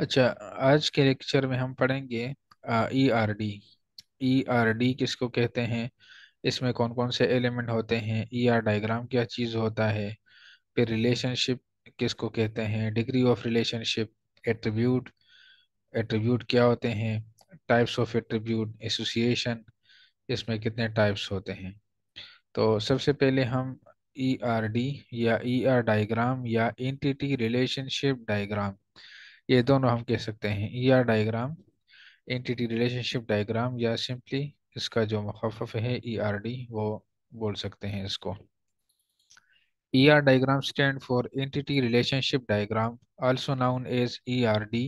अच्छा आज के लेक्चर में हम पढ़ेंगे E R D E R D किसको कहते हैं इसमें कौन कौन से एलिमेंट होते हैं ई आर डाइग्राम क्या चीज़ होता है फिर रिलेशनशिप किसको कहते हैं degree of relationship attribute attribute क्या होते हैं टाइप्स ऑफ एट्रीब्यूट एसोसिएशन इसमें कितने टाइप्स होते हैं तो सबसे पहले हम ई आर डी या ई आर डाइग्राम या एंटिटी रिलेशनशिप डाइग्राम ये दोनों हम कह सकते हैं E R diagram entity relationship diagram या सिंपली इसका जो मखफ़ है ई आर डी वो बोल सकते हैं इसको E R diagram stand for entity relationship diagram also known as E R D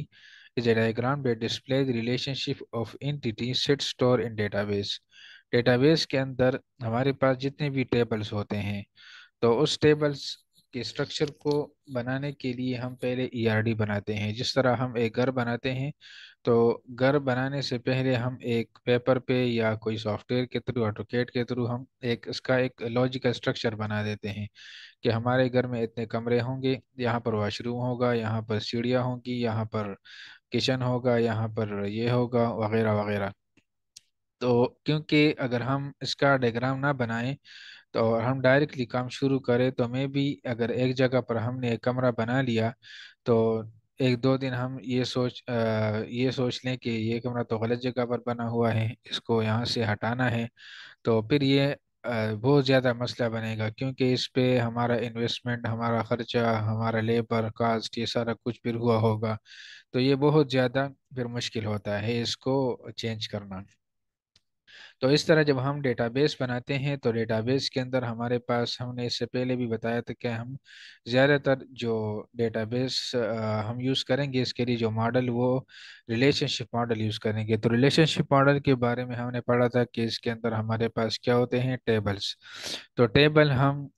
is a diagram that display the relationship of entity set store in database database के अंदर हमारे पास जितने भी टेबल्स होते हैं तो उस टेबल्स के स्ट्रक्चर को बनाने के लिए हम पहले ईआरडी e बनाते हैं जिस तरह हम एक घर बनाते हैं तो घर बनाने से पहले हम एक पेपर पे या कोई सॉफ्टवेयर के थ्रू ऑटोकेट के थ्रू हम एक इसका एक लॉजिकल स्ट्रक्चर बना देते हैं कि हमारे घर में इतने कमरे होंगे यहाँ पर वॉशरूम होगा यहाँ पर सीढ़ियाँ होंगी यहाँ पर किचन होगा यहाँ पर ये होगा वगैरह वगैरह तो क्योंकि अगर हम इसका डायग्राम ना बनाएं तो हम डायरेक्टली काम शुरू करें तो मैं भी अगर एक जगह पर हमने एक कमरा बना लिया तो एक दो दिन हम ये सोच आ, ये सोच लें कि ये कमरा तो गलत जगह पर बना हुआ है इसको यहाँ से हटाना है तो फिर ये बहुत ज़्यादा मसला बनेगा क्योंकि इस पर हमारा इन्वेस्टमेंट हमारा ख़र्चा हमारा लेबर कास्ट ये सारा कुछ फिर हुआ होगा तो ये बहुत ज़्यादा फिर मुश्किल होता है इसको चेंज करना तो इस तरह जब हम डेटाबेस बनाते हैं तो डेटाबेस के अंदर हमारे पास हमने इससे पहले भी बताया था कि हम ज़्यादातर जो डेटाबेस हम यूज़ करेंगे इसके लिए जो मॉडल वो रिलेशनशिप मॉडल यूज़ करेंगे तो रिलेशनशिप मॉडल के बारे में हमने पढ़ा था कि इसके अंदर हमारे पास क्या होते हैं टेबल्स तो टेबल हम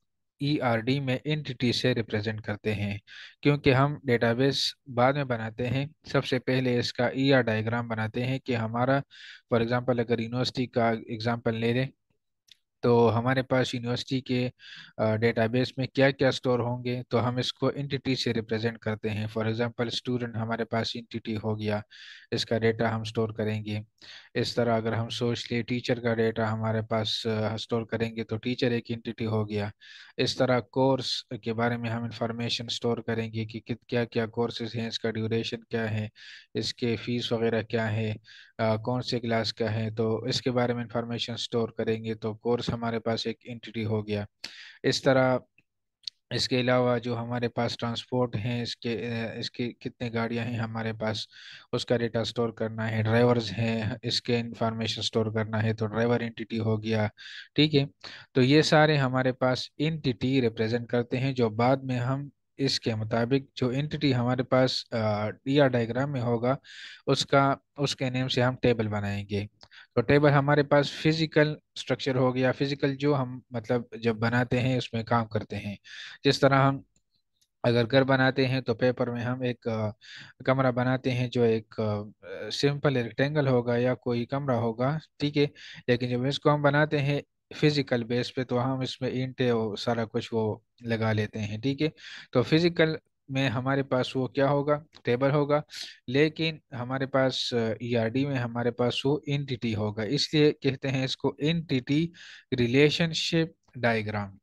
ई आर डी में एंटिटी से रिप्रेजेंट करते हैं क्योंकि हम डेटाबेस बाद में बनाते हैं सबसे पहले इसका ई आर डाइग्राम बनाते हैं कि हमारा फॉर एग्जांपल अगर यूनिवर्सिटी का एग्जांपल ले लें तो हमारे पास यूनिवर्सिटी के डेटाबेस में क्या क्या स्टोर होंगे तो हम इसको इंटिटी से रिप्रेजेंट करते हैं फॉर एग्जांपल स्टूडेंट हमारे पास इंटिटी हो गया इसका डेटा हम स्टोर करेंगे इस तरह अगर हम सोच लिए टीचर का डेटा हमारे पास स्टोर करेंगे तो टीचर एक इंटिटी हो गया इस तरह कोर्स के बारे में हम इंफॉर्मेशन स्टोर करेंगे कि क्या क्या कोर्सेज हैं इसका ड्यूरेशन क्या है इसके फीस वगैरह क्या है कौन से क्लास का है तो इसके बारे में इंफॉर्मेशन स्टोर करेंगे तो कोर्स हमारे पास एक एंटिटी हो गया इस तरह इसके अलावा जो हमारे पास ट्रांसपोर्ट हैं इसके इसके कितने गाड़ियां हैं हमारे पास उसका डेटा स्टोर करना है ड्राइवर्स हैं इसके इंफॉर्मेशन स्टोर करना है तो ड्राइवर एंटिटी हो गया ठीक है तो ये सारे हमारे पास एंटिटी रिप्रेजेंट करते हैं जो बाद में हम इसके मुताबिक जो एंटिटी हमारे पास डी आर डाइग्राम में होगा उसका उसके नेम से हम टेबल बनाएंगे तो टेबल हमारे पास फिजिकल स्ट्रक्चर हो गया फिजिकल जो हम मतलब जब बनाते हैं उसमें काम करते हैं जिस तरह हम अगर घर बनाते हैं तो पेपर में हम एक कमरा बनाते हैं जो एक सिंपल रेक्टेंगल होगा या कोई कमरा होगा ठीक है लेकिन जब इसको हम बनाते हैं फिजिकल बेस पे तो हम इसमें इंट सारा कुछ वो लगा लेते हैं ठीक है तो फिजिकल में हमारे पास वो क्या होगा टेबल होगा लेकिन हमारे पास ईआरडी e में हमारे पास वो एंटिटी होगा इसलिए कहते हैं इसको एंटिटी रिलेशनशिप डायग्राम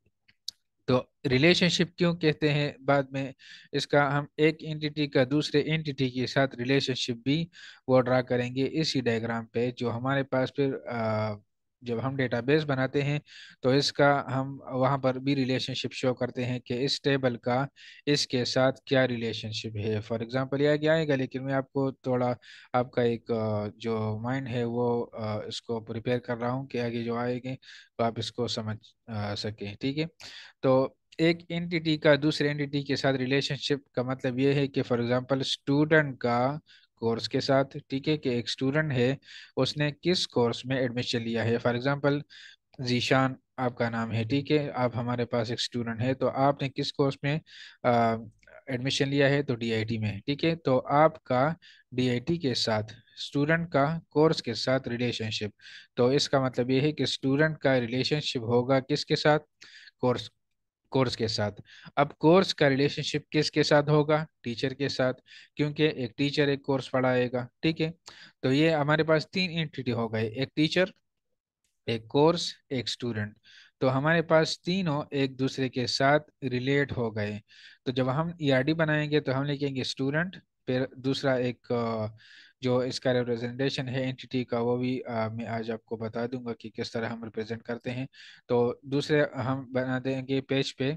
तो रिलेशनशिप क्यों कहते हैं बाद में इसका हम एक एंटिटी का दूसरे एंटिटी के साथ रिलेशनशिप भी वो ड्रा करेंगे इसी डायग्राम पे जो हमारे पास फिर आ, जब हम डेटाबेस बनाते हैं तो इसका हम वहाँ पर भी रिलेशनशिप शो करते हैं कि इस टेबल का इसके साथ क्या रिलेशनशिप है फॉर एग्जांपल यह क्या आएगा लेकिन मैं आपको थोड़ा आपका एक जो माइंड है वो इसको प्रिपेयर कर रहा हूँ कि आगे जो आएंगे तो आप इसको समझ सकें ठीक है तो एक एंटिटी का दूसरे एंटिटी के साथ रिलेशनशिप का मतलब ये है कि फॉर एग्जांपल स्टूडेंट का कोर्स के साथ ठीक है कि एक स्टूडेंट है उसने किस कोर्स में एडमिशन लिया है फॉर एग्जांपल जीशान आपका नाम है ठीक है आप हमारे पास एक स्टूडेंट है तो आपने किस कोर्स में एडमिशन लिया है तो डी में ठीक है तो आपका डी के साथ स्टूडेंट का कोर्स के साथ रिलेशनशिप तो इसका मतलब ये है कि स्टूडेंट का रिलेशनशिप होगा किसके साथ कोर्स कोर्स के साथ अब कोर्स का रिलेशनशिप किसके साथ होगा टीचर के साथ क्योंकि एक टीचर एक कोर्स पढ़ाएगा ठीक है तो ये हमारे पास तीन एंटिटी हो गए एक टीचर एक कोर्स एक स्टूडेंट तो हमारे पास तीनों एक दूसरे के साथ रिलेट हो गए तो जब हम ई e बनाएंगे तो हम लिखेंगे स्टूडेंट फिर दूसरा एक जो इसका रिप्रेजेंटेशन है एंटिटी का वो भी आ, मैं आज आपको बता दूंगा कि किस तरह हम रिप्रेजेंट करते हैं तो दूसरे हम बना देंगे पेज पे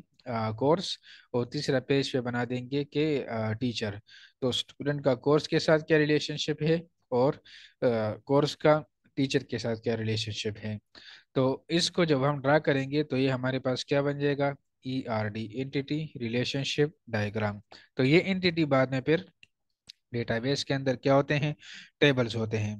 कोर्स और तीसरा पेज पे बना देंगे कि टीचर तो स्टूडेंट का कोर्स के साथ क्या रिलेशनशिप है और कोर्स का टीचर के साथ क्या रिलेशनशिप है तो इसको जब हम ड्रा करेंगे तो ये हमारे पास क्या बन जाएगा E R D entity relationship diagram तो ये एंटिटी बाद में फिर डेटाबेस के अंदर क्या होते हैं टेबल्स होते हैं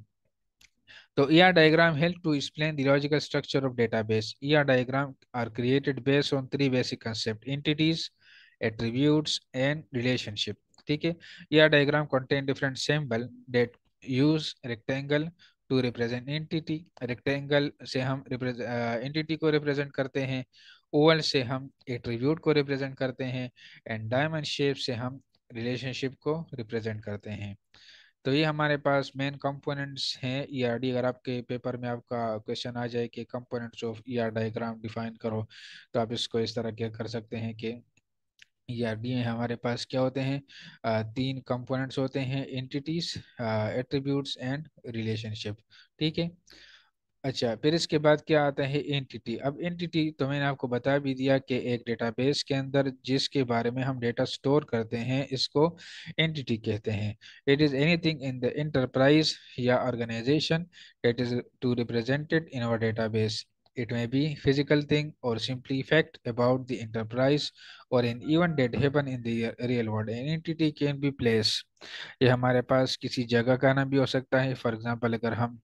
तो ER diagram help to explain the logical structure of database. ER diagram are created based on three basic concepts: entities, attributes, and relationship. ठीक है ER diagram contain different symbol that use rectangle to represent entity. Rectangle से हम represent entity को represent करते हैं oval से हम attribute को represent करते हैं and diamond shape से हम रिलेशनशिप को रिप्रेजेंट करते हैं तो ये हमारे पास मेन कंपोनेंट्स हैं ई आर डी अगर आपके पेपर में आपका क्वेश्चन आ जाए कि components of E R diagram define करो तो आप इसको इस तरह क्या कर सकते हैं कि ई आर डी में हमारे पास क्या होते हैं तीन कंपोनेंट्स होते हैं एंटिटीज एट्रीब्यूट्स एंड रिलेशनशिप ठीक है अच्छा फिर इसके बाद क्या आता है एंटिटी अब एंटिटी तो मैंने आपको बता भी दिया कि एक डेटाबेस के अंदर जिसके बारे में हम डेटा स्टोर करते हैं इसको एंटिटी कहते हैं it is anything in the enterprise या organization that is to represented in our database it may be physical thing और simply about about the enterprise or an event that happen in the real world an entity can be place ये हमारे पास किसी जगह का नाम भी हो सकता है फॉर एग्जाम्पल अगर हम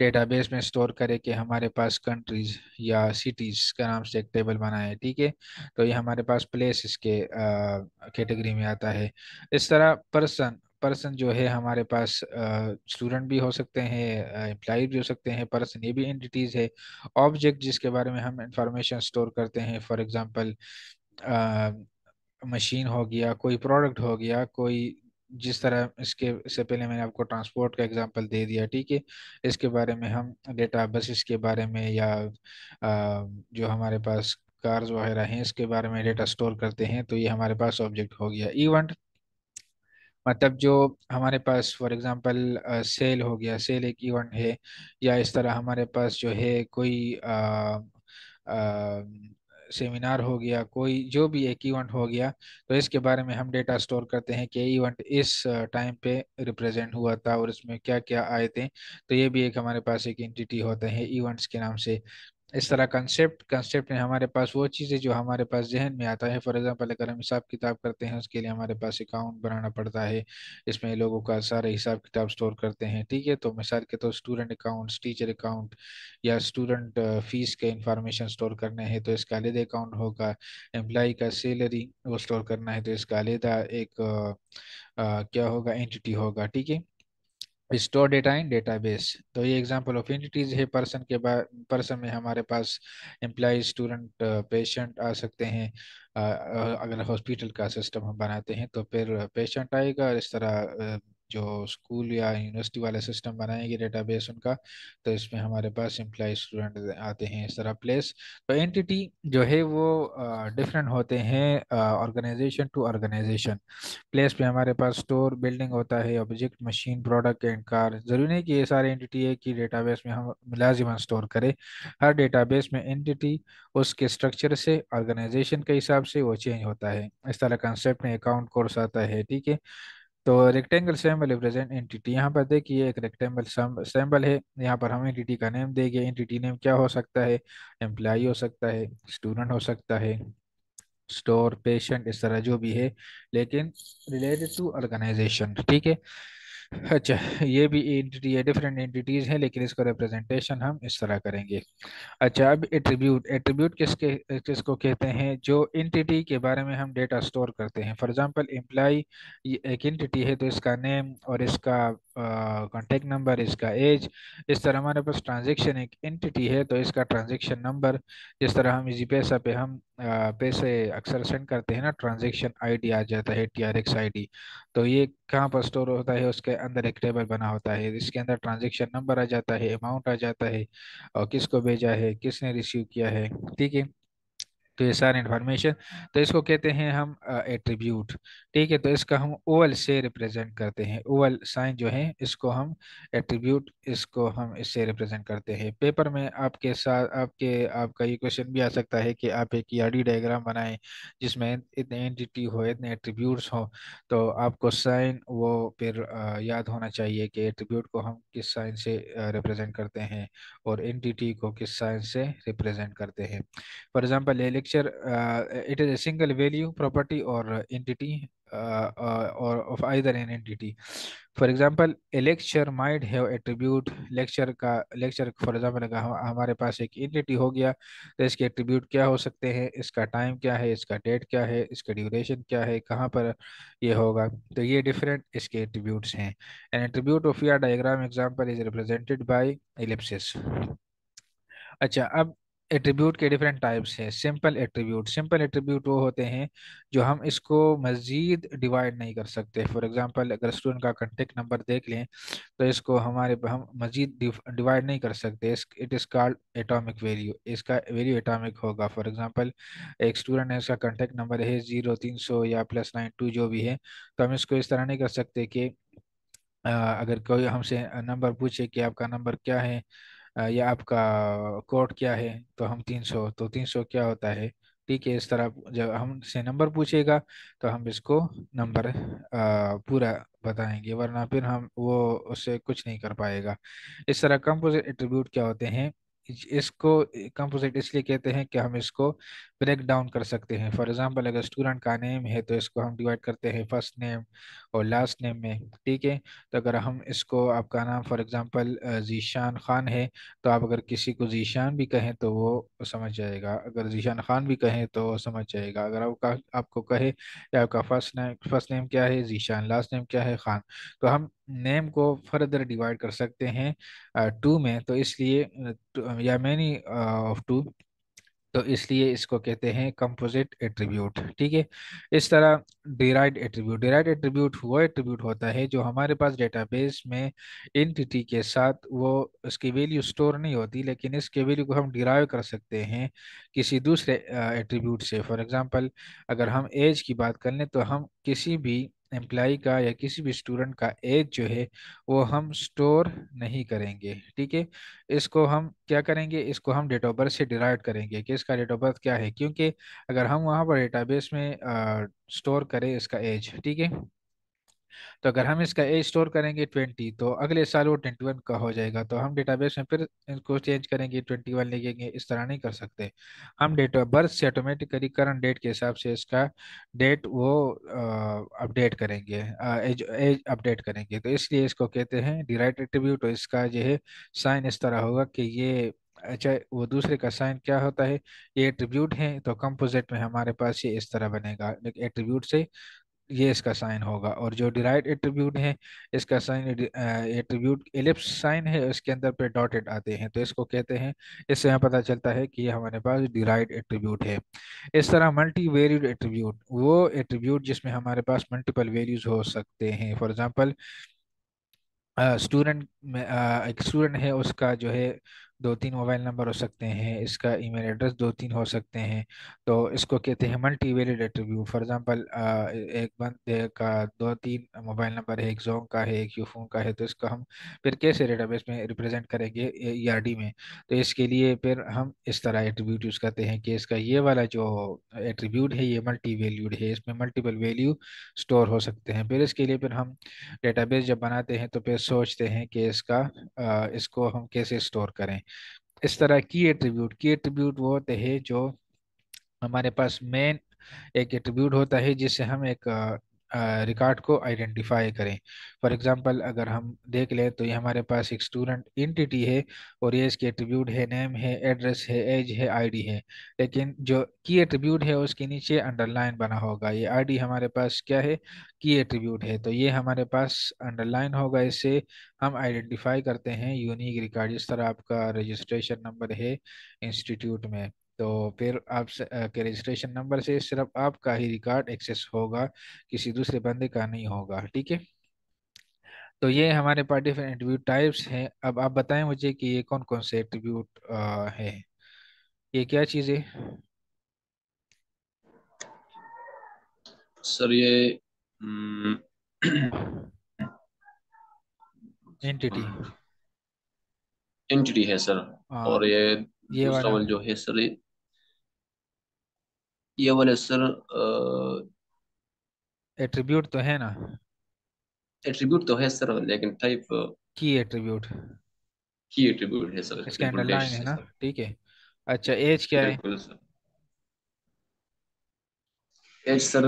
डेटाबेस में स्टोर करें कि हमारे पास कंट्रीज या सिटीज़ का नाम से एक टेबल बनाए है ठीक है तो ये हमारे पास प्लेस इसके कैटेगरी में आता है इस तरह पर्सन पर्सन जो है हमारे पास स्टूडेंट भी हो सकते हैं एम्प्लाई भी हो सकते हैं पर्सन ये भी एंटिटीज़ है ऑब्जेक्ट जिसके बारे में हम इंफॉर्मेशन स्टोर करते हैं फॉर एग्ज़ाम्पल मशीन हो गया कोई प्रोडक्ट हो गया कोई जिस तरह इसके इससे पहले मैंने आपको ट्रांसपोर्ट का एग्जांपल दे दिया ठीक है इसके बारे में हम डेटा बसेस के बारे में या आ, जो हमारे पास कार्स वगैरह हैं इसके बारे में डेटा स्टोर करते हैं तो ये हमारे पास ऑब्जेक्ट हो गया इवेंट e मतलब जो हमारे पास फॉर एग्जांपल सेल हो गया सेल एक इवेंट e है या इस तरह हमारे पास जो है कोई आ, आ, सेमिनार हो गया कोई जो भी एक इवेंट हो गया तो इसके बारे में हम डेटा स्टोर करते हैं कि इवेंट इस टाइम पे रिप्रेजेंट हुआ था और इसमें क्या क्या आए थे तो ये भी एक हमारे पास एक एंटिटी होता है इवेंट्स के नाम से इस तरह कंसेप्ट कंसेप्ट में हमारे पास वो चीज़ें जो हमारे पास जहन में आता है फॉर एग्जांपल अगर हम हिसाब किताब करते हैं उसके लिए हमारे पास अकाउंट बनाना पड़ता है इसमें लोगों का सारे हिसाब किताब स्टोर करते हैं ठीक है तो मिसाल के तो स्टूडेंट अकाउंट टीचर अकाउंट या स्टूडेंट फीस के इंफॉर्मेशन स्टोर करना है तो इसका अलग अकाउंट होगा एम्प्लाई का सैलरी वो स्टोर करना है तो इसका अलग एक आ, क्या होगा एंटिटी होगा ठीक है स्टोर डेटा इन डेटाबेस तो ये एग्जांपल ऑफ इंटिटीज है पर्सन के बाद पर्सन में हमारे पास एम्प्लॉय स्टूडेंट पेशेंट आ सकते हैं अगर हॉस्पिटल का सिस्टम हम बनाते हैं तो फिर पेशेंट आएगा और इस तरह जो स्कूल या यूनिवर्सिटी वाले सिस्टम बनाएंगे डेटाबेस उनका तो इसमें हमारे पास एम्प्लॉय स्टूडेंट आते हैं इस तरह प्लेस तो एंटिटी जो है वो डिफरेंट होते हैं ऑर्गेनाइजेशन टू ऑर्गेनाइजेशन प्लेस पे हमारे पास स्टोर बिल्डिंग होता है object machine product and car ज़रूरी नहीं कि ये सारे एंटिटी है कि डेटाबेस में हम मुलाजिमन स्टोर करें हर डेटाबेस में एंटिटी उसके स्ट्रक्चर से ऑर्गेनाइजेशन के हिसाब से वो चेंज होता है इस तरह कंसेप्ट में अकाउंट कोर्स आता है ठीक है तो रेक्टेंगल सैम्बल रिप्रेजेंट एंटिटी यहाँ पर देखिए एक रेक्टेंगल सैम्बल है यहाँ पर हम एंटिटी का नेम देंगे एंटिटी नेम क्या हो सकता है एम्प्लाई हो सकता है स्टूडेंट हो सकता है स्टोर पेशेंट इस तरह जो भी है लेकिन रिलेटेड टू ऑर्गेनाइजेशन ठीक है अच्छा ये भी एंटिटी है डिफरेंट एंटिटीज हैं लेकिन इसका रिप्रेजेंटेशन हम इस तरह करेंगे अच्छा अब एट्रीब्यूट एट्रीब्यूट किसके किसको कहते हैं जो एंटिटी के बारे में हम डेटा स्टोर करते हैं फॉर एग्जांपल एम्प्लाई एक एंटिटी है तो इसका नेम और इसका कॉन्टेक्ट नंबर इसका एज इस तरह हमारे पास ट्रांजेक्शन एक एंटिटी है तो इसका ट्रांजेक्शन नंबर जिस तरह हम इजी पैसा पे हम पे से अक्सर सेंड करते हैं ना ट्रांजेक्शन आई आ जाता है टीआरएक्स आई तो ये कहाँ पर स्टोर होता है उसके अंदर एक टेबल बना होता है इसके अंदर ट्रांजेक्शन नंबर आ जाता है अमाउंट आ जाता है और किसको भेजा है किसने रिसीव किया है ठीक है तो ये सारे इन्फॉर्मेशन तो इसको कहते हैं हम एट्रीब्यूट ठीक है तो इसका हम ओवल से रिप्रेजेंट करते हैं ओवल साइन जो है इसको हम एट्रीब्यूट इसको हम इससे रिप्रेजेंट करते हैं पेपर में आपके साथ आपके आपका ये क्वेश्चन भी आ सकता है कि आप एक यार्डी e डायग्राम बनाएं जिसमें इतने एंटिटी हो इतने एट्रीब्यूट्स हो तो आपको साइन वो फिर याद होना चाहिए कि एट्रीब्यूट को हम किस साइन से रिप्रेजेंट करते हैं और एंटिटी को किस साइन से रिप्रेजेंट करते हैं for example picture uh, it is a single value property or entity uh, or of either an entity for example a lecture might have attribute lecture ka lecture for example अगर हम, हमारे पास एक entity ho gaya to iske attribute kya ho sakte hain iska time kya hai iska date kya hai iska duration kya hai kahan par ye hoga to ye different iske attributes hain an attribute of your diagram example is represented by ellipsis अच्छा अब attribute के different types हैं simple attribute simple attribute वो होते हैं जो हम इसको मज़ीद डिवाइड नहीं कर सकते फॉर एग्जांपल अगर स्टूडेंट का कंटेक्ट नंबर देख लें तो इसको हमारे हम मज़ीद डिवाइड नहीं कर सकते it is called atomic value इसका वैल्यू एटॉमिक होगा फॉर एग्जाम्पल एक स्टूडेंट है इसका कंटेक्ट नंबर है ज़ीरो तीन सौ या प्लस नाइन टू जो भी है तो हम इसको इस तरह नहीं कर सकते कि अगर कोई हमसे नंबर पूछे कि आपका नंबर क्या है या आपका कोड क्या है तो हम तीन सौ तो तीन सौ क्या होता है ठीक है इस तरह जब हमसे नंबर पूछेगा तो हम इसको नंबर पूरा बताएंगे वरना फिर हम वो उससे कुछ नहीं कर पाएगा इस तरह कंपोजिट एट्रीब्यूट क्या होते हैं इसको कंपोजिट इसलिए कहते हैं कि हम इसको ब्रेक डाउन कर सकते हैं फॉर एग्जांपल अगर स्टूडेंट का नेम है तो इसको हम डिवाइड करते हैं फर्स्ट नेम और लास्ट नेम में ठीक है तो अगर हम इसको आपका नाम फॉर एग्जांपल जीशान खान है तो आप अगर किसी को जीशान भी कहें तो वो समझ जाएगा अगर जीशान खान भी कहें तो समझ जाएगा अगर आपका आपको कहे कि आपका फर्स्ट नेम फर्स्ट नेम क्या है जीशान लास्ट नेम क्या है खान तो हम नेम को फर्दर डिवाइड कर सकते हैं टू में तो इसलिए या मैनी ऑफ टू तो इसलिए इसको कहते हैं कंपोजिट एट्रीब्यूट ठीक है इस तरह डिराइड एट्रीब्यूट डिराइड एट्रीब्यूट वो एट्रीब्यूट होता है जो हमारे पास डेटाबेस में एंटिटी के साथ वो उसकी वैल्यू स्टोर नहीं होती लेकिन इसके वैल्यू को हम डिराइव कर सकते हैं किसी दूसरे एट्रीब्यूट से फॉर एग्जांपल अगर हम एज की बात कर लें तो हम किसी भी एम्प्लाई का या किसी भी स्टूडेंट का एज जो है वो हम स्टोर नहीं करेंगे ठीक है इसको हम क्या करेंगे इसको हम डेट ऑफ बर्थ से डिराइव करेंगे कि इसका डेट ऑफ बर्थ क्या है क्योंकि अगर हम वहाँ पर डेटाबेस में स्टोर करें इसका एज ठीक है तो अगर हम इसका एज स्टोर करेंगे ट्वेंटी तो अगले साल वो ट्वेंटी वन का हो जाएगा तो हम डेटाबेस में फिर इसको चेंज करेंगे ट्वेंटी वन लिखेंगे इस तरह नहीं कर सकते हम डेट ऑफ बर्थ से ऑटोमेटिकली करंट डेट के हिसाब से इसका डेट वो अपडेट करेंगे एज एज अपडेट करेंगे तो इसलिए इसको कहते हैं डिराइट एट्रीब्यूट तो इसका जो है साइन इस तरह होगा कि ये अच्छा वो दूसरे का साइन क्या होता है ये एट्रीब्यूट है तो कंपोजिट में हमारे पास ये इस तरह बनेगा एट्रीब्यूट से ये इसका साइन होगा और जो डिराइड एट्रीब्यूट है इसका साइन एट्रीब्यूट एलिप्स साइन है इसके अंदर पे डॉटेड आते हैं तो इसको कहते हैं इससे हमें पता चलता है कि ये हमारे पास डिराइड एट्रीब्यूट है इस तरह मल्टी वेल्यूड एट्रीब्यूट वो एट्रीब्यूट जिसमें हमारे पास मल्टीपल वेल्यूज हो सकते हैं फॉर एग्जाम्पल स्टूडेंट में एक स्टूडेंट है उसका जो है दो तीन मोबाइल नंबर हो सकते हैं इसका ईमेल एड्रेस दो तीन हो सकते हैं तो इसको कहते हैं multi valued attribute for example एक बंदे का दो तीन मोबाइल नंबर है एक जोंग का है एक यूफोन का है तो इसको हम फिर कैसे डेटाबेस में रिप्रेजेंट करेंगे ई e में तो इसके लिए फिर हम इस तरह एट्रीब्यूट यूज़ करते हैं कि इसका ये वाला जो एट्रीब्यूट है ये मल्टी वैल्यूड है इसमें मल्टीपल वैल्यू स्टोर हो सकते हैं फिर इसके लिए फिर हम डेटाबेस जब बनाते हैं तो फिर सोचते हैं कि इसका इसको हम कैसे स्टोर करें इस तरह की एट्रीब्यूट की एट्रीब्यूट वो होते हैं जो हमारे पास मेन एक एट्रीब्यूट होता है जिसे हम एक रिकॉर्ड को आइडेंटिफाई करें फॉर एग्जांपल अगर हम देख लें तो ये हमारे पास एक स्टूडेंट इंटिटी है और ये इसके एट्रीब्यूट है नेम है एड्रेस है एज है आईडी है लेकिन जो की एट्रीब्यूट है उसके नीचे अंडरलाइन बना होगा ये आईडी हमारे पास क्या है की एट्रीब्यूट है तो ये हमारे पास अंडरलाइन होगा इससे हम आइडेंटिफाई करते हैं यूनिक रिकॉर्ड जिस तरह आपका रजिस्ट्रेशन नंबर है इंस्टीट्यूट में तो फिर आप के रजिस्ट्रेशन नंबर से सिर्फ आपका ही रिकॉर्ड एक्सेस होगा किसी दूसरे बंदे का नहीं होगा ठीक है तो ये हमारे पास डिफरेंट एट्रीब्यूट टाइप्स हैं अब आप बताएं मुझे कि ये कौन कौन से एट्रीब्यूट है ये क्या चीज़ है सर ये एंटिटी एंटिटी है सर हाँ। और ये ये वाला जो है सर ये ये वाले सर एट्रीब्यूट तो है ना एट्रीब्यूट तो है सर लेकिन टाइप की एट्रीब्यूट की एट्रीब्यूट है सर इसका लाइन है ना ठीक है अच्छा एज क्या है एज सर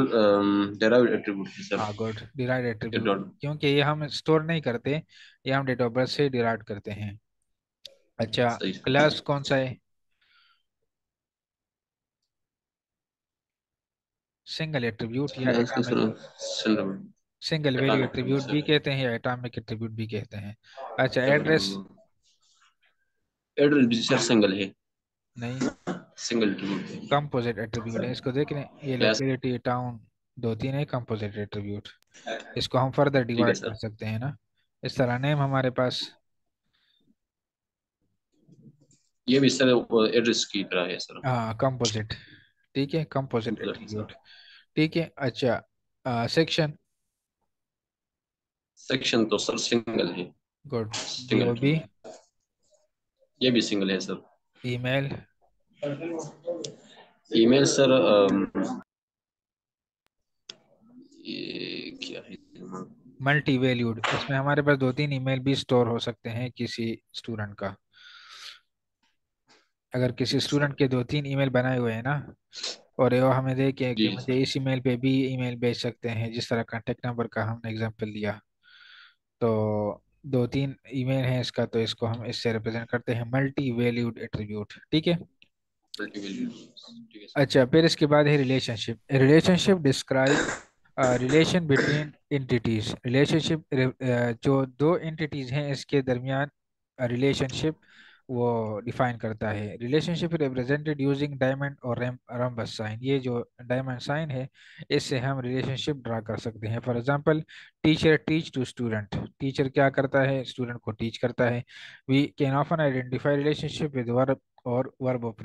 डिराइव्ड एट्रीब्यूट है सर हां गुड डिराइव्ड एट्रीब्यूट क्योंकि ये हम स्टोर नहीं करते ये हम डेट ऑफ बर्थ से डिराइव करते हैं अच्छा क्लास कौन सा है सिंगल एट्रीब्यूट या सिंगल वैल्यू एट्रीब्यूट भी कहते हैं या एटॉमिक एट्रीब्यूट भी कहते हैं अच्छा एड्रेस एड्रेस भी सर सिंगल है नहीं सिंगल एट्रीब्यूट कंपोजिट एट्रीब्यूट है इसको देख लें ये लोकेलिटी टाउन दो तीन है कंपोजिट एट्रीब्यूट इसको हम फर्दर डिवाइड कर सकते हैं ना इस तरह नेम हमारे पास ये भी सर एड्रेस की तरह है सर हां कंपोजिट ठीक है कंपोजिट एट्रीब्यूट ठीक है अच्छा सेक्शन सेक्शन तो सर सिंगल है गुड सिंगल भी ये भी सिंगल है सर ईमेल ईमेल सर ये क्या है मल्टी वैल्यूड इसमें हमारे पास दो तीन ईमेल भी स्टोर हो सकते हैं किसी स्टूडेंट का अगर किसी स्टूडेंट के दो तीन ईमेल बनाए हुए हैं ना और वो हमें दे के कि मुझे इस ईमेल पे भी ईमेल भेज सकते हैं जिस तरह कॉन्टेक्ट नंबर का हमने एग्जांपल लिया तो दो तीन ईमेल है इसका तो इसको हम इससे रिप्रेजेंट करते हैं मल्टी वैल्यूड एट्रीब्यूट ठीक है अच्छा फिर इसके बाद है relationship relationship describe relation between entities relationship जो दो एंटिटीज हैं इसके दरमियान रिलेशनशिप uh, वो डिफाइन करता है रिलेशनशिप रिप्रेजेंटेड यूजिंग डायमंड और रम्बस साइन ये जो डायमंड साइन है इससे हम रिलेशनशिप ड्रा कर सकते हैं for example teacher teach to student teacher क्या करता है स्टूडेंट को टीच करता है we can often identify relationship with verb और वर्ब ऑफ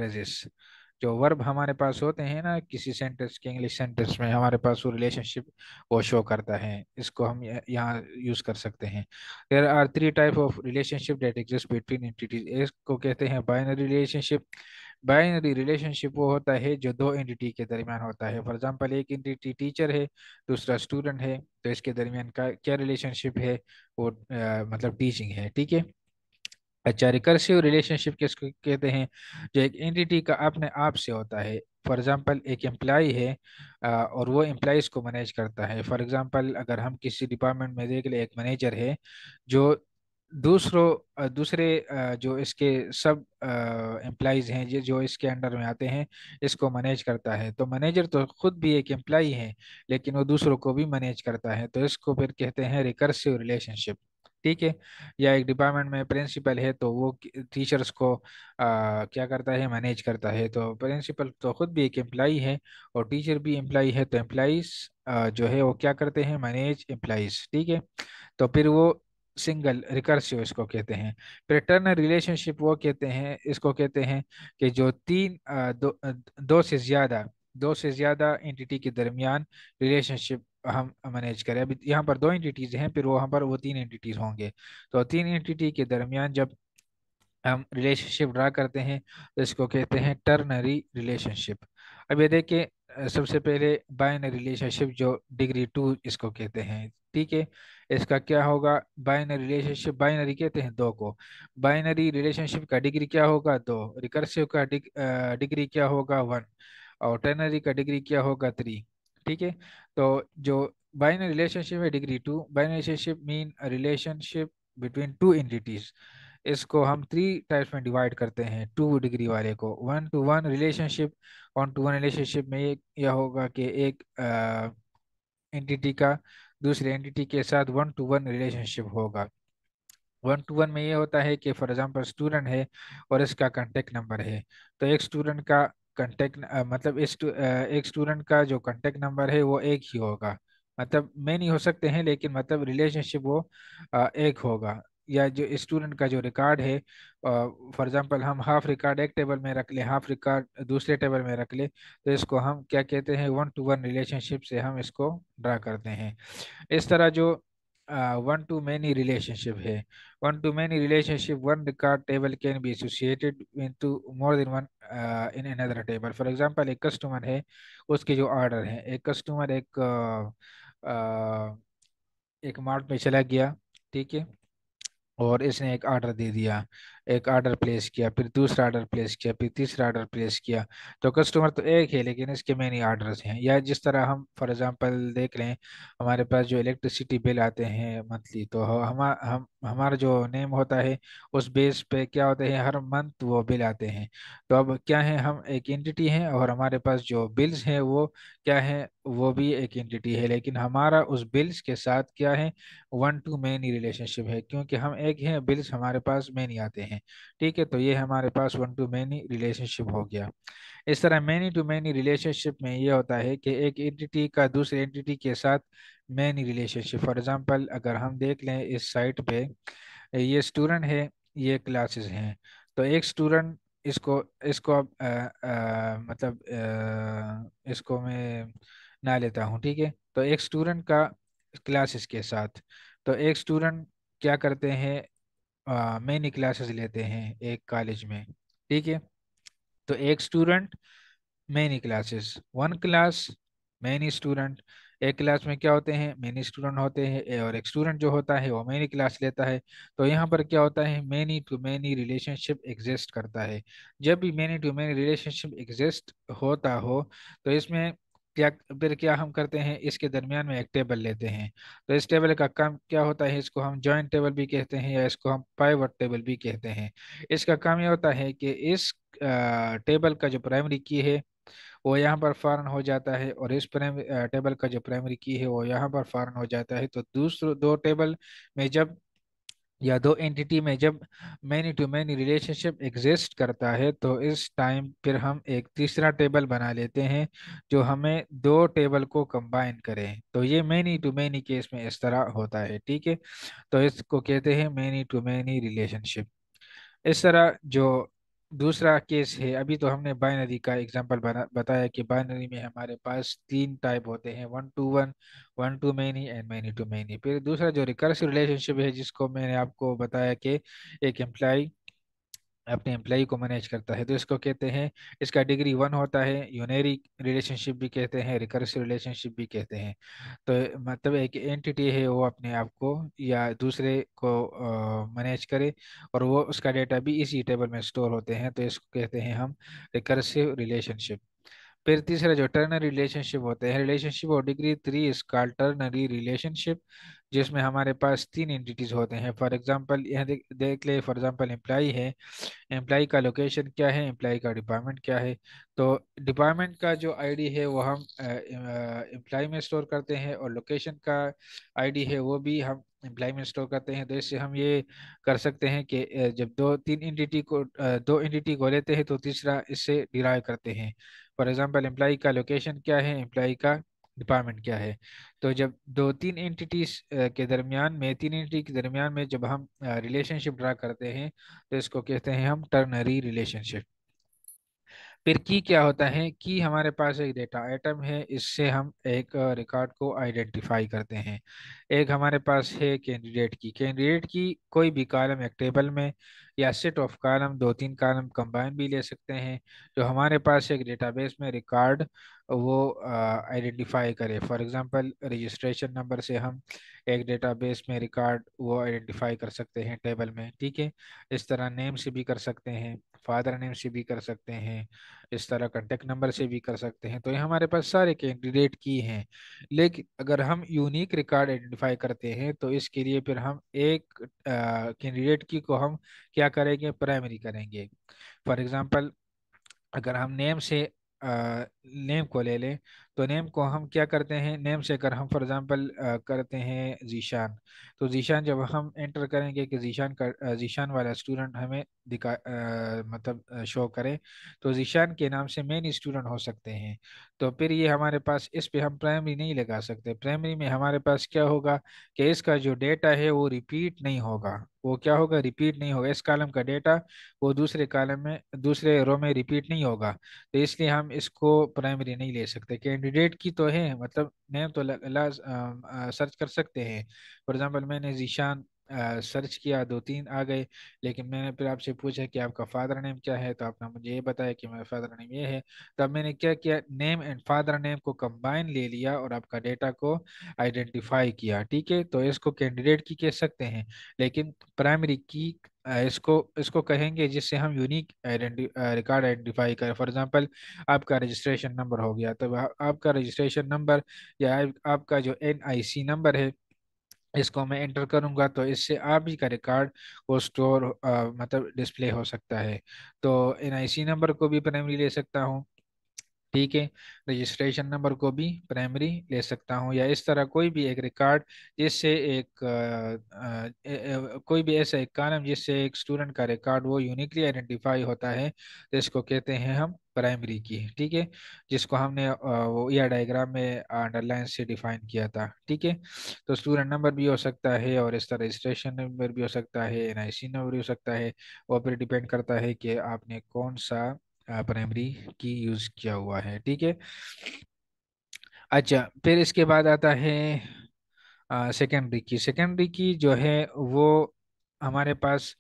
जो वर्ब हमारे पास होते हैं ना किसी सेंटेंस के इंग्लिश सेंटेंस में हमारे पास वो रिलेशनशिप वो शो करता है इसको हम यहाँ यूज़ कर सकते हैं there are three type of relationship that exist between entities इसको कहते हैं बाइनरी रिलेशनशिप बाइनरी रिलेशनशिप वो होता है जो दो एंटिटी के दरमियान होता है फॉर एग्जाम्पल एक एंटिटी टीचर है दूसरा स्टूडेंट है तो इसके दरमियान का क्या रिलेशनशिप है वो आ, मतलब टीचिंग है ठीक है अच्छा रिकर्सिव रिलेशनशिप किसको कहते हैं जो एक एंटिटी का अपने आप से होता है फॉर एग्जांपल एक एम्प्लाई है और वो एम्प्लॉज को मैनेज करता है फॉर एग्जांपल अगर हम किसी डिपार्टमेंट में देख ले एक मैनेजर है जो दूसरों दूसरे जो इसके सब एम्प्लॉज हैं जो इसके अंडर में आते हैं इसको मैनेज करता है तो मैनेजर तो खुद भी एक एम्प्लॉय है लेकिन वो दूसरों को भी मैनेज करता है तो इसको फिर कहते हैं रिकर्सिव रिलेशनशिप ठीक है या एक डिपार्टमेंट में प्रिंसिपल है तो वो टीचर्स को आ, क्या करता है मैनेज करता है तो प्रिंसिपल तो खुद भी एक एम्प्लाई है और टीचर भी एम्प्लाई है तो एम्प्लाइज जो है वो क्या करते हैं मैनेज एम्प्लाइज ठीक है तो फिर वो सिंगल रिकर्सिव इसको कहते हैं पेटर्न रिलेशनशिप वो कहते हैं इसको कहते हैं कि जो तीन दो, दो से ज़्यादा दो से ज़्यादा एंटिटी के दरमियान रिलेशनशिप हम मैनेज करें अभी यहाँ पर दो एंटिटीज़ हैं फिर वहाँ पर वो तीन एंटिटीज़ होंगे तो तीन एंटिटी के दरमियान जब हम रिलेशनशिप ड्रा करते हैं तो इसको कहते हैं टर्नरी रिलेशनशिप अब ये देखिए सबसे पहले बाइन रिलेशनशिप जो डिग्री टू इसको कहते हैं ठीक है इसका क्या होगा बाइनरी रिलेशनशिप बाइनरी कहते हैं दो को बाइनरी रिलेशनशिप का डिग्री क्या होगा दो रिकर्सिव का डिग्री क्या होगा वन और टर्नरी का डिग्री क्या होगा थ्री ठीक है तो जो बाइनरी रिलेशनशिप है degree two binary relationship mean relationship between two entities इसको हम थ्री टाइप्स में डिवाइड करते हैं टू डिग्री वाले को one to one relationship one to one relationship में यह होगा कि एक एंटिटी का दूसरे एंटिटी के साथ वन टू वन रिलेशनशिप होगा वन टू वन में ये होता है कि फॉर एग्जांपल स्टूडेंट है और इसका कांटेक्ट नंबर है तो एक स्टूडेंट का कंटेक्ट मतलब इस एक स्टूडेंट का जो कंटेक्ट नंबर है वो एक ही होगा मतलब नहीं हो सकते हैं लेकिन मतलब रिलेशनशिप वो एक होगा या जो स्टूडेंट का जो रिकॉर्ड है फॉर एग्जांपल हम हाफ रिकॉर्ड एक टेबल में रख ले हाफ रिकॉर्ड दूसरे टेबल में रख ले तो इसको हम क्या कहते हैं वन टू वन रिलेशनशिप से हम इसको ड्रा करते हैं इस तरह जो वन टू मैनी रिलेशनशिप है one to many relationship one record table can be associated in to more than one in another table for example एक कस्टमर है उसके जो ऑर्डर हैं एक कस्टमर एक uh, uh, एक मार्ट में चला गया ठीक है और इसने एक ऑर्डर दे दिया एक आर्डर प्लेस किया फिर दूसरा आर्डर प्लेस किया फिर तीसरा आर्डर प्लेस किया तो कस्टमर तो एक है लेकिन इसके मैनी आर्डर्स हैं या जिस तरह हम फॉर एग्जांपल देख लें हमारे पास जो इलेक्ट्रिसिटी बिल आते हैं मंथली तो हम हम हमारा जो नेम होता है उस बेस पे क्या होते हैं हर मंथ वो बिल आते हैं तो अब क्या है हम एक एंटिटी हैं और हमारे पास जो बिल्स हैं वो क्या है वो भी एक एंटिटी है लेकिन हमारा उस बिल्स के साथ क्या है वन टू मैनी रिलेशनशिप है क्योंकि हम एक हैं बिल्स हमारे पास मैनी आते हैं हैं ठीक है तो ये हमारे पास वन टू मैनी रिलेशनशिप हो गया इस तरह मैनी टू मैनी रिलेशनशिप में ये होता है कि एक एंटिटी का दूसरे एंटिटी के साथ मैनी रिलेशनशिप फॉर एग्जाम्पल अगर हम देख लें इस साइट पे ये स्टूडेंट है ये क्लासेस हैं तो एक स्टूडेंट इसको इसको आ, आ, मतलब आ, इसको मैं ना लेता हूँ ठीक है तो एक स्टूडेंट का क्लासेस के साथ तो एक स्टूडेंट क्या करते हैं मैनी क्लासेस लेते हैं एक कॉलेज में ठीक है तो एक student many classes one class many student एक क्लास में क्या होते हैं मैनी स्टूडेंट होते हैं और एक स्टूडेंट जो होता है वो मैनी क्लास लेता है तो यहाँ पर क्या होता है many to many relationship exist करता है जब भी many to many relationship exist होता हो तो इसमें या फिर क्या हम करते हैं इसके दरमियान में एक टेबल लेते हैं तो इस टेबल का काम क्या होता है इसको हम जॉइंट टेबल भी कहते हैं या इसको हम पाइवट टेबल भी कहते हैं इसका काम यह होता है कि इस टेबल का जो प्राइमरी की है वो यहाँ पर फॉरन हो जाता है और इस टेबल का जो प्राइमरी की है वो यहाँ पर फॉरन हो जाता है तो दूसरे दो टेबल में जब या दो एंटिटी में जब many to many relationship exist करता है तो इस टाइम फिर हम एक तीसरा टेबल बना लेते हैं जो हमें दो टेबल को कंबाइन करें तो ये मैनी टू मैनी केस में इस तरह होता है ठीक है तो इसको कहते हैं मैनी टू मैनी रिलेशनशिप इस तरह जो दूसरा केस है अभी तो हमने बाइनरी का एग्जांपल बताया कि बाइनरी में हमारे पास तीन टाइप होते हैं one to one one to many and many to many फिर दूसरा जो रिकर्सिव रिलेशनशिप है जिसको मैंने आपको बताया कि एक एम्प्लाई अपने एम्प्लॉय को मैनेज करता है तो इसको कहते हैं इसका डिग्री वन होता है यूनरी रिलेशनशिप भी कहते हैं रिकर्सिव रिलेशनशिप भी कहते हैं तो मतलब एक एंटिटी है वो अपने आप को या दूसरे को मैनेज करे और वो उसका डेटा भी इसी टेबल में स्टोर होते हैं तो इसको कहते हैं हम रिकर्सिव रिलेशनशिप फिर तीसरा जो टर्नरी रिलेशनशिप होते हैं रिलेशनशिप और डिग्री थ्री इसका टर्नरी रिलेशनशिप जिसमें हमारे पास तीन एंटिटीज होते हैं फॉर एग्जांपल यह देख ले फॉर एग्जांपल एम्प्लाई है एम्प्लाई का लोकेशन क्या है एम्प्लाई का डिपार्टमेंट क्या है तो डिपार्टमेंट का जो आईडी है वो हम एम्प्लाई में स्टोर करते हैं और लोकेशन का आईडी है वो भी हम एम्प्लाई में स्टोर करते हैं तो इससे हम ये कर सकते हैं कि जब दो तीन एंटिटी को दो एंटिटी को लेते हैं तो तीसरा इससे डिराइव करते हैं फॉर एग्ज़ाम्पल एम्प्लाई का लोकेशन क्या है एम्प्लाई का डिपार्टमेंट क्या है तो जब दो तीन एंटिटीज के दरमियान में तीन एंटिटी के दरमियान में जब हम रिलेशनशिप ड्रा करते हैं तो इसको कहते हैं हम टर्नरी रिलेशनशिप फिर की क्या होता है की हमारे पास एक डेटा आइटम है इससे हम एक रिकॉर्ड को आइडेंटिफाई करते हैं एक हमारे पास है कैंडिडेट की कैंडिडेट की कोई भी कॉलम एक टेबल में या सेट ऑफ कॉलम दो तीन कॉलम कंबाइन भी ले सकते हैं जो हमारे पास एक डेटाबेस में रिकॉर्ड वो आइडेंटिफाई करे फॉर एग्जांपल रजिस्ट्रेशन नंबर से हम एक डेटाबेस में रिकॉर्ड वो आइडेंटिफाई कर सकते हैं टेबल में ठीक है इस तरह नेम से भी कर सकते हैं फादर नेम से भी कर सकते हैं इस तरह कॉन्टेक्ट नंबर से भी कर सकते हैं तो ये हमारे पास सारे कैंडिडेट की हैं लेकिन अगर हम यूनिक रिकॉर्ड आइडेंटिफाई करते हैं तो इसके लिए फिर हम एक कैंडिडेट की को हम क्या करेंगे प्राइमरी करेंगे फॉर एग्जाम्पल अगर हम नेम से नेम को ले लें तो नेम को हम क्या करते हैं नेम से कर हम फॉर एग्जांपल करते हैं जीशान तो जीशान जब हम एंटर करेंगे कि जीशान का जीशान वाला स्टूडेंट हमें दिखा आ, मतलब शो करें तो जीशान के नाम से मेन स्टूडेंट हो सकते हैं तो फिर ये हमारे पास इस पे हम प्राइमरी नहीं लगा सकते प्राइमरी में हमारे पास क्या होगा कि इसका जो डेटा है वो रिपीट नहीं होगा वो क्या होगा रिपीट नहीं होगा इस कॉलम का डेटा वो दूसरे कॉलम में दूसरे रो में रिपीट नहीं होगा तो इसलिए हम इसको प्राइमरी नहीं ले सकते कैंडिडेट कैंडिडेट की तो है मतलब नेम तो ला सर्च कर सकते हैं फॉर एग्जांपल मैंने जीशान सर्च किया दो तीन आ गए लेकिन मैंने फिर आपसे पूछा कि आपका फादर नेम क्या है तो आपने मुझे ये बताया कि मेरा फादर नेम ये है तब मैंने क्या किया नेम एंड फादर नेम को कंबाइन ले लिया और आपका डेटा को आइडेंटिफाई किया ठीक है तो इसको कैंडिडेट की कह सकते हैं लेकिन प्राइमरी की इसको इसको कहेंगे जिससे हम यूनिक रिकॉर्ड आइडेंटिफाई करें फॉर एग्जांपल आपका रजिस्ट्रेशन नंबर हो गया तो आपका रजिस्ट्रेशन नंबर या आपका जो एनआईसी नंबर है इसको मैं एंटर करूंगा तो इससे आप ही का रिकॉर्ड को स्टोर आ, मतलब डिस्प्ले हो सकता है तो एन नंबर को भी प्राइमरी ले सकता हूँ ठीक है रजिस्ट्रेशन नंबर को भी प्राइमरी ले सकता हूँ या इस तरह कोई भी एक रिकॉर्ड जिससे एक आ, आ, आ, कोई भी ऐसा एक कानम जिससे एक स्टूडेंट का रिकॉर्ड वो यूनिकली आइडेंटिफाई होता है तो इसको कहते हैं हम प्राइमरी की ठीक है जिसको हमने वो या डायग्राम में अंडरलाइन से डिफाइन किया था ठीक है तो स्टूडेंट नंबर भी हो सकता है और इस तरह रजिस्ट्रेशन नंबर भी हो सकता है एन आई सी नंबर भी हो सकता है वो पर डिपेंड करता है कि आपने कौन सा प्राइमरी की यूज किया हुआ है ठीक है अच्छा फिर इसके बाद आता है सेकेंडरी की सेकेंडरी की जो है वो हमारे पास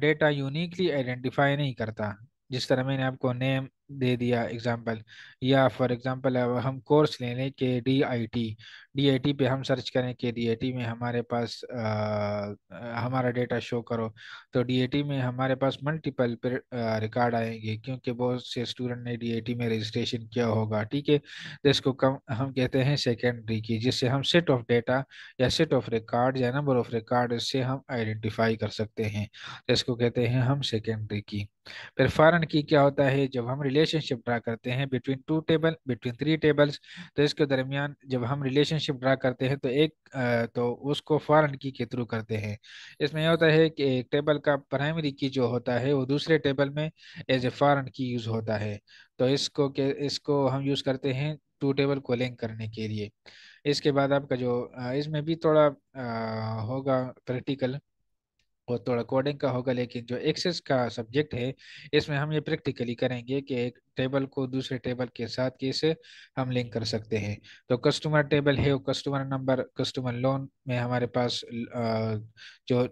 डेटा यूनिकली आइडेंटिफाई नहीं करता जिस तरह मैंने आपको नेम दे दिया एग्जाम्पल या फॉर एग्जाम्पल अब हम कोर्स ले लें कि D I T D I T पे हम सर्च करें कि डी आई टी में हमारे पास आ, हमारा डेटा शो करो तो डी आई टी में हमारे पास मल्टीपल रिकॉर्ड आएंगे क्योंकि बहुत से स्टूडेंट ने डी आई टी में रजिस्ट्रेशन किया होगा ठीक है तो इसको कम हम कहते हैं सेकेंडरी की जिससे हम सेट ऑफ डेटा या सेट ऑफ रिकॉर्ड या नंबर ऑफ रिकॉर्ड से हम आइडेंटिफाई कर सकते हैं तो इसको कहते हैं हम सेकेंडरी की फिर फॉरन की क्या होता है जब हम रिले रिलेशनशिप ड्रा करते हैं between two table between three tables तो इसके दरमियान जब हम रिलेशनशिप ड्रा करते हैं तो एक तो उसको फॉरन की के थ्रू करते हैं इसमें यह होता है कि एक टेबल का प्राइमरी की जो होता है वो दूसरे टेबल में एज ए फॉरन की यूज़ होता है तो इसको के इसको हम यूज़ करते हैं टू टेबल को लिंक करने के लिए इसके बाद आपका जो इसमें भी थोड़ा आ, होगा प्रैक्टिकल वो थोड़ा कोडिंग का होगा लेकिन जो एक्सेस का सब्जेक्ट है इसमें हम ये प्रैक्टिकली करेंगे कि एक टेबल को दूसरे टेबल के साथ कैसे हम लिंक कर सकते हैं तो कस्टमर टेबल है वो कस्टमर नंबर कस्टमर लोन में हमारे पास जो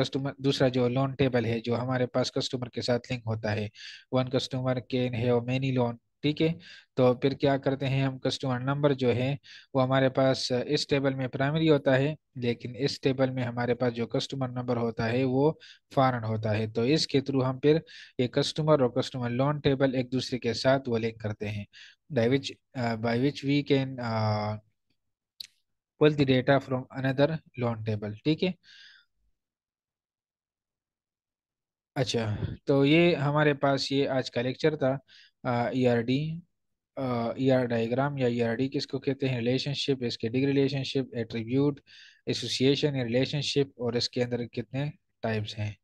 कस्टमर दूसरा जो लोन टेबल है जो हमारे पास कस्टमर के साथ लिंक होता है वन कस्टमर केन है वो मैनी लोन ठीक है तो फिर क्या करते हैं हम कस्टमर नंबर जो है वो हमारे पास इस टेबल में प्राइमरी होता है लेकिन इस टेबल में हमारे पास जो कस्टमर नंबर होता है वो फॉरन होता है तो इसके थ्रू हम फिर ये कस्टमर और कस्टमर लोन टेबल एक दूसरे के साथ वो लिंक करते हैं by which by which we can pull the data from another loan table ठीक है अच्छा तो ये हमारे पास ये आज का लेक्चर था ईआरडी ईआर डायग्राम या ईआरडी e किसको कहते हैं रिलेशनशिप डिग रिलेशनशिप एट्रीब्यूट एसोसिएशन या रिलेशनशिप और इसके अंदर कितने टाइप्स हैं